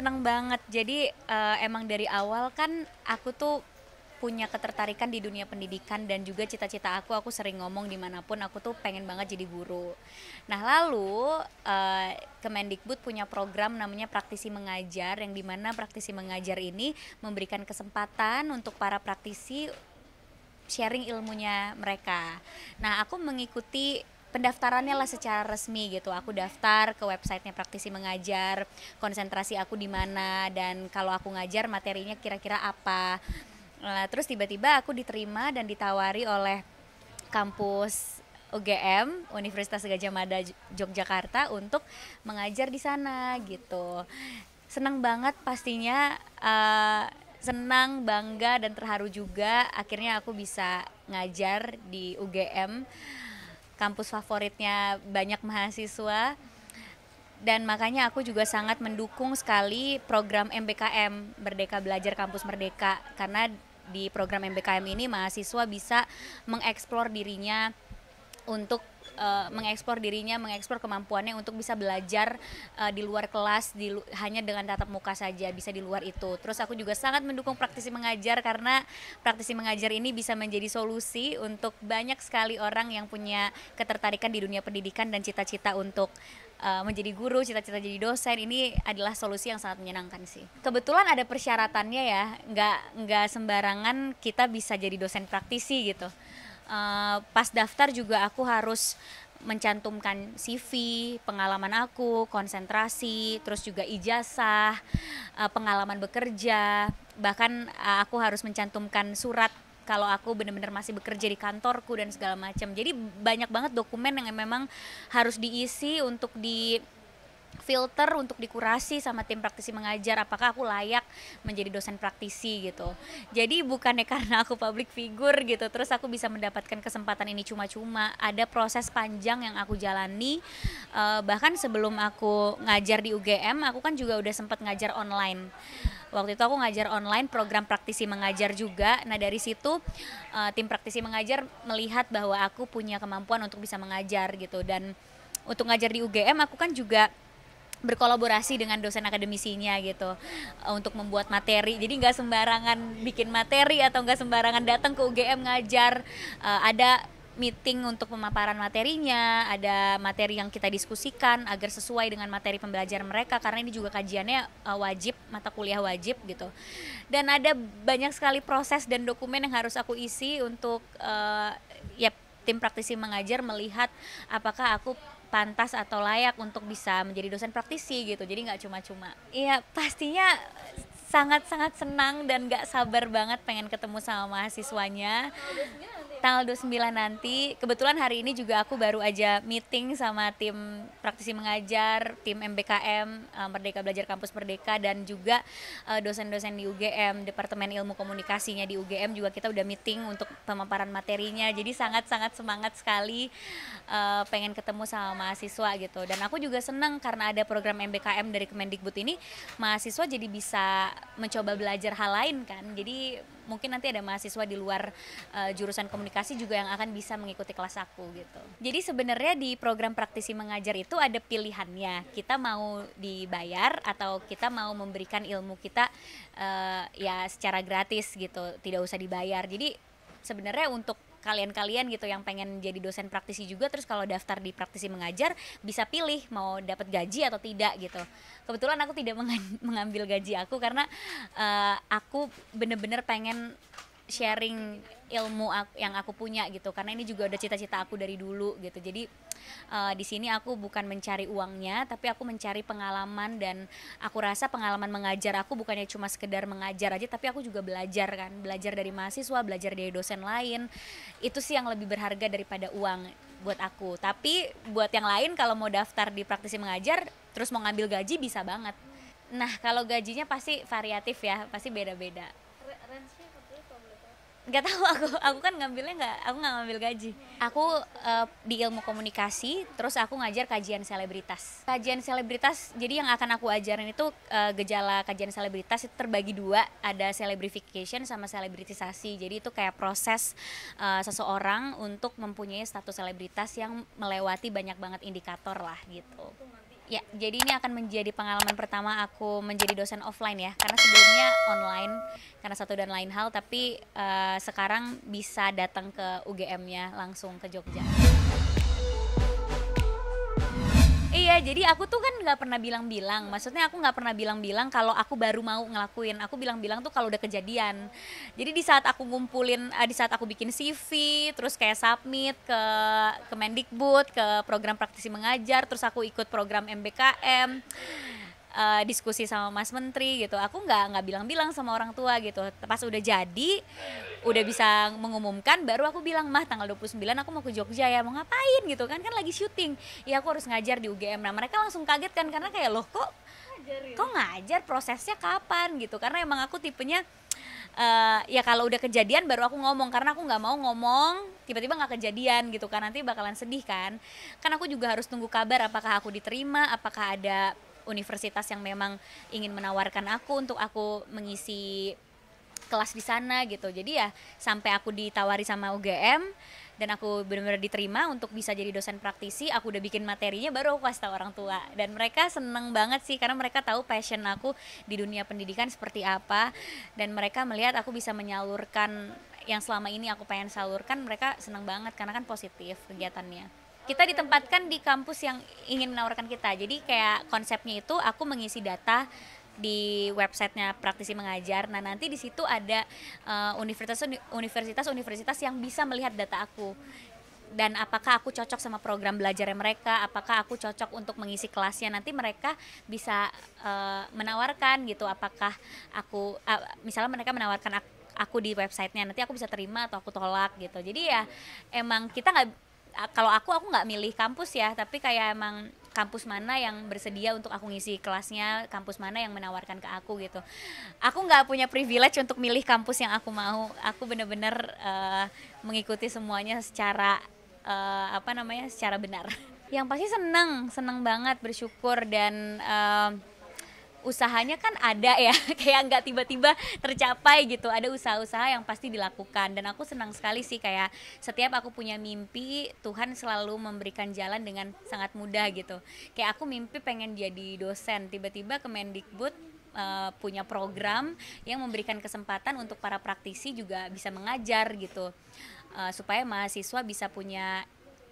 seneng banget. Jadi uh, emang dari awal kan aku tuh punya ketertarikan di dunia pendidikan dan juga cita-cita aku aku sering ngomong dimanapun aku tuh pengen banget jadi guru nah lalu uh, Kemendikbud punya program namanya praktisi mengajar yang dimana praktisi mengajar ini memberikan kesempatan untuk para praktisi sharing ilmunya mereka nah aku mengikuti pendaftarannya lah secara resmi gitu aku daftar ke websitenya praktisi mengajar konsentrasi aku di mana dan kalau aku ngajar materinya kira-kira apa nah, terus tiba-tiba aku diterima dan ditawari oleh kampus UGM Universitas Gajah Mada Yogyakarta untuk mengajar di sana gitu senang banget pastinya uh, senang bangga dan terharu juga akhirnya aku bisa ngajar di UGM kampus favoritnya banyak mahasiswa dan makanya aku juga sangat mendukung sekali program MBKM Merdeka Belajar Kampus Merdeka karena di program MBKM ini mahasiswa bisa mengeksplor dirinya untuk uh, eh, mengekspor dirinya, mengekspor kemampuannya untuk bisa belajar uh, di luar kelas di hanya dengan tatap muka saja, bisa di luar itu. Terus aku juga sangat mendukung praktisi mengajar karena praktisi mengajar ini bisa menjadi solusi untuk banyak sekali orang yang punya ketertarikan di dunia pendidikan dan cita-cita untuk eh, menjadi guru, cita-cita jadi dosen ini adalah solusi yang sangat menyenangkan sih. Kebetulan ada persyaratannya ya, nggak nggak sembarangan kita bisa jadi dosen praktisi gitu. Eh, pas daftar juga aku harus mencantumkan CV, pengalaman aku, konsentrasi, terus juga ijazah, eh, pengalaman bekerja, bahkan eh, aku harus mencantumkan surat kalau aku benar-benar masih bekerja di kantorku dan segala macam. Jadi banyak banget dokumen yang memang harus diisi untuk di filter untuk dikurasi sama tim praktisi mengajar apakah aku layak menjadi dosen praktisi gitu. Jadi bukannya karena aku public figure gitu terus aku bisa mendapatkan kesempatan ini cuma-cuma. Ada proses panjang yang aku jalani uh, bahkan sebelum aku ngajar di UGM aku kan juga udah sempat ngajar online. Waktu itu aku ngajar online program praktisi mengajar juga. Nah, dari situ uh, tim praktisi mengajar melihat bahwa aku punya kemampuan untuk bisa mengajar gitu dan untuk ngajar di UGM aku kan juga berkolaborasi dengan dosen akademisinya gitu eh, untuk membuat materi. Jadi nggak sembarangan bikin materi atau nggak sembarangan datang ke UGM ngajar. Uh, ada meeting untuk pemaparan materinya, ada materi yang kita diskusikan agar sesuai dengan materi pembelajaran mereka karena ini juga kajiannya eh, wajib, mata kuliah wajib gitu. Dan ada banyak sekali proses dan dokumen yang harus aku isi untuk uh, ya tim praktisi mengajar melihat apakah aku pantas atau layak untuk bisa menjadi dosen praktisi gitu jadi nggak cuma-cuma iya pastinya sangat-sangat senang dan nggak sabar banget pengen ketemu sama mahasiswanya tanggal 29 nanti kebetulan hari ini juga aku baru aja meeting sama tim praktisi mengajar, tim MBKM eh, Merdeka Belajar Kampus Merdeka dan juga eh, dosen-dosen di UGM, Departemen Ilmu Komunikasinya di UGM juga kita udah meeting untuk pemaparan materinya. Jadi sangat-sangat semangat sekali eh, pengen ketemu sama mahasiswa gitu. Dan aku juga seneng karena ada program MBKM dari Kemendikbud ini mahasiswa jadi bisa mencoba belajar hal lain kan. Jadi mungkin nanti ada mahasiswa di luar uh, jurusan komunikasi juga yang akan bisa mengikuti kelas aku gitu. Jadi sebenarnya di program praktisi mengajar itu ada pilihannya. Kita mau dibayar atau kita mau memberikan ilmu kita uh, ya secara gratis gitu, tidak usah dibayar. Jadi sebenarnya untuk kalian-kalian gitu yang pengen jadi dosen praktisi juga terus kalau daftar di praktisi mengajar bisa pilih mau dapat gaji atau tidak gitu kebetulan aku tidak mengambil gaji aku karena uh, aku bener-bener pengen sharing ilmu aku, yang aku punya gitu karena ini juga udah cita-cita aku dari dulu gitu jadi uh, di sini aku bukan mencari uangnya tapi aku mencari pengalaman dan aku rasa pengalaman mengajar aku bukannya cuma sekedar mengajar aja tapi aku juga belajar kan belajar dari mahasiswa belajar dari dosen lain itu sih yang lebih berharga daripada uang buat aku tapi buat yang lain kalau mau daftar di praktisi mengajar terus mau ngambil gaji bisa banget nah kalau gajinya pasti variatif ya pasti beda-beda nggak tahu aku aku kan ngambilnya nggak aku nggak ngambil gaji aku uh, di ilmu komunikasi terus aku ngajar kajian selebritas kajian selebritas jadi yang akan aku ajarin itu uh, gejala kajian selebritas itu terbagi dua ada celebrification sama selebritisasi jadi itu kayak proses uh, seseorang untuk mempunyai status selebritas yang melewati banyak banget indikator lah gitu Ya, jadi ini akan menjadi pengalaman pertama aku menjadi dosen offline ya, karena sebelumnya online karena satu dan lain hal, tapi uh, sekarang bisa datang ke UGM-nya langsung ke Jogja. iya jadi aku tuh kan nggak pernah bilang-bilang maksudnya aku nggak pernah bilang-bilang kalau aku baru mau ngelakuin aku bilang-bilang tuh kalau udah kejadian jadi di saat aku ngumpulin eh, di saat aku bikin CV terus kayak submit ke ke Mendikbud ke program praktisi mengajar terus aku ikut program MBKM uh, diskusi sama Mas Menteri gitu. Aku nggak nggak bilang-bilang sama orang tua gitu. Pas udah jadi, udah bisa mengumumkan, baru aku bilang mah tanggal 29 aku mau ke Jogja ya mau ngapain gitu kan kan lagi syuting. Ya aku harus ngajar di UGM. Nah mereka langsung kaget kan karena kayak loh kok ya? kok ngajar prosesnya kapan gitu karena emang aku tipenya uh, ya kalau udah kejadian baru aku ngomong karena aku nggak mau ngomong tiba-tiba nggak kejadian gitu kan nanti bakalan sedih kan kan aku juga harus tunggu kabar apakah aku diterima apakah ada universitas yang memang ingin menawarkan aku untuk aku mengisi kelas di sana gitu. Jadi ya sampai aku ditawari sama UGM dan aku benar-benar diterima untuk bisa jadi dosen praktisi, aku udah bikin materinya baru aku kasih tahu orang tua dan mereka seneng banget sih karena mereka tahu passion aku di dunia pendidikan seperti apa dan mereka melihat aku bisa menyalurkan yang selama ini aku pengen salurkan mereka seneng banget karena kan positif kegiatannya kita ditempatkan di kampus yang ingin menawarkan kita. Jadi kayak konsepnya itu aku mengisi data di websitenya praktisi mengajar. Nah nanti di situ ada eh, universitas-universitas uh, yang bisa melihat data aku dan apakah aku cocok sama program belajarnya mereka, apakah aku cocok untuk mengisi kelasnya nanti mereka bisa uh, menawarkan gitu, apakah aku uh, misalnya mereka menawarkan aku, aku di websitenya nanti aku bisa terima atau aku tolak gitu. Jadi ya emang kita nggak kalau aku aku nggak milih kampus ya tapi kayak emang kampus mana yang bersedia untuk aku ngisi kelasnya kampus mana yang menawarkan ke aku gitu aku nggak punya privilege untuk milih kampus yang aku mau aku bener-bener uh, mengikuti semuanya secara uh, apa namanya secara benar yang pasti seneng seneng banget bersyukur dan uh, usahanya kan ada ya kayak nggak tiba-tiba tercapai gitu ada usaha-usaha yang pasti dilakukan dan aku senang sekali sih kayak setiap aku punya mimpi Tuhan selalu memberikan jalan dengan sangat mudah gitu kayak aku mimpi pengen jadi dosen tiba-tiba Kemendikbud uh, eh, punya program yang memberikan kesempatan untuk para praktisi juga bisa mengajar gitu uh, supaya mahasiswa bisa punya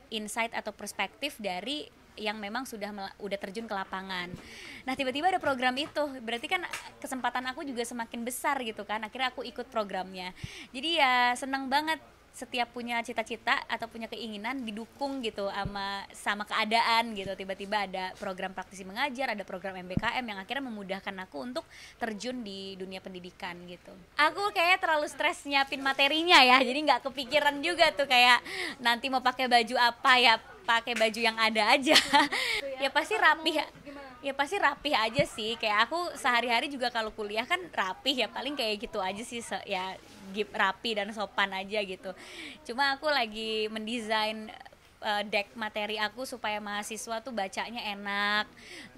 insight atau perspektif dari yang memang sudah udah terjun ke lapangan. Nah, tiba-tiba ada program itu. Berarti kan eh, kesempatan aku juga semakin besar gitu kan. Akhirnya aku ikut programnya. Jadi ya senang banget setiap punya cita-cita atau punya keinginan didukung gitu sama sama keadaan gitu tiba-tiba ada program praktisi mengajar ada program MBKM yang akhirnya memudahkan aku untuk terjun di dunia pendidikan gitu aku kayaknya terlalu stres nyiapin materinya ya jadi nggak kepikiran juga tuh kayak nanti mau pakai baju apa ya pakai baju yang ada aja iya, ya pasti kan rapi ya pasti rapih aja sih kayak aku sehari-hari juga kalau kuliah kan rapih ya paling kayak gitu aja sih ya rapi dan sopan aja gitu cuma aku lagi mendesain uh, deck materi aku supaya mahasiswa tuh bacanya enak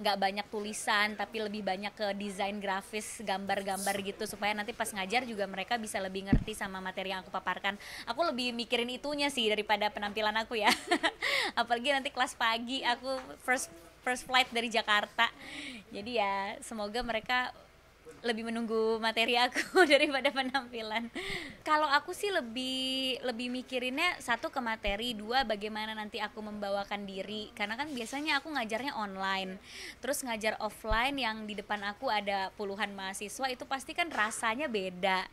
nggak banyak tulisan tapi lebih banyak ke desain grafis gambar-gambar gitu supaya nanti pas ngajar juga mereka bisa lebih ngerti sama materi yang aku paparkan aku lebih mikirin itunya sih daripada penampilan aku ya apalagi nanti kelas pagi aku first first flight dari Jakarta jadi ya semoga mereka lebih menunggu materi aku daripada penampilan. Kalau aku sih lebih lebih mikirinnya satu ke materi, dua bagaimana nanti aku membawakan diri. Karena kan biasanya aku ngajarnya online. Terus ngajar offline yang di depan aku ada puluhan mahasiswa itu pasti kan rasanya beda.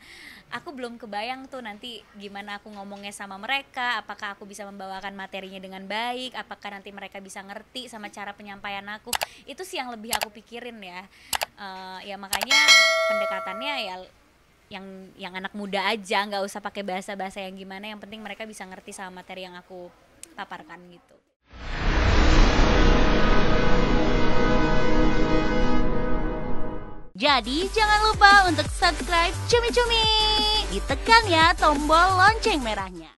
Aku belum kebayang tuh nanti gimana aku ngomongnya sama mereka, apakah aku bisa membawakan materinya dengan baik, apakah nanti mereka bisa ngerti sama cara penyampaian aku. Itu sih yang lebih aku pikirin ya uh, ya makanya pendekatannya ya yang yang anak muda aja nggak usah pakai bahasa bahasa yang gimana yang penting mereka bisa ngerti sama materi yang aku paparkan gitu Jadi jangan lupa untuk subscribe Cumi Cumi. Ditekan ya tombol lonceng merahnya.